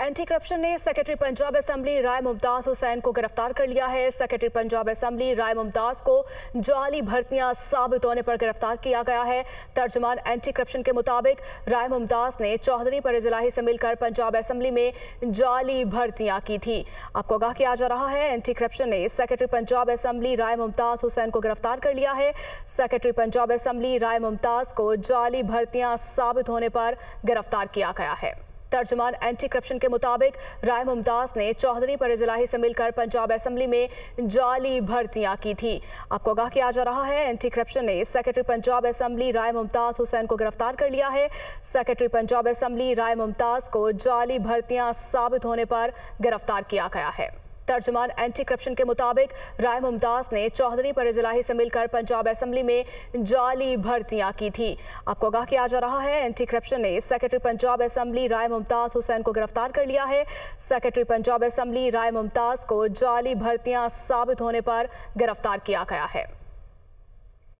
anti corruption ने secretary Punjab assembly Rai Mumtaz Hussain को गिरफ्तार कर लिया है सेक्रेटरी पंजाब असम्बली राय मुमताज़ को जाली भर्तियां साबित होने पर गिरफ्तार किया गया है तर्जमान एंटी करप्शन के मुताबिक राय मुमताज़ ने चौधरी पर जिलाही से मिलकर पंजाब असम्बली में जाली भर्तियां की थी आपको आगाह किया जा रहा है एंटी करप्शन ने सेक्रेटरी पंजाब असम्बली राय मुमताज़ हुसैन को गिरफ्तार कर लिया है सेक्रेटरी पंजाब असम्बली राय मुमताज़ को जाली भर्तियाँ साबित होने पर गिरफ्तार किया गया है तर्जमान एंटी करप्शन के मुताबिक राय मुमताज ने चौधरी पर जिलाही से मिलकर पंजाब असम्बली में जाली भर्तियां की थी आपको आगाह किया जा रहा है एंटी करप्शन ने सेक्रेटरी पंजाब असम्बली राय मुमताज हुसैन को गिरफ्तार कर लिया है सेक्रेटरी पंजाब असम्बली राय मुमताज को जाली भर्तियां साबित होने पर गिरफ्तार किया गया है तर्जमान एंटी करप्शन के मुताबिक राय मुमताज़ ने चौधरी पर जिला से मिलकर पंजाब असम्बली में जाली भर्तियां की थी आपको आगाह किया जा रहा है एंटी करप्शन ने सेक्रेटरी पंजाब असम्बली राय मुमताज़ हुसैन को गिरफ्तार कर लिया है सेक्रेटरी पंजाब असम्बली राय मुमताज़ को जाली भर्तियां साबित होने पर गिरफ्तार किया गया है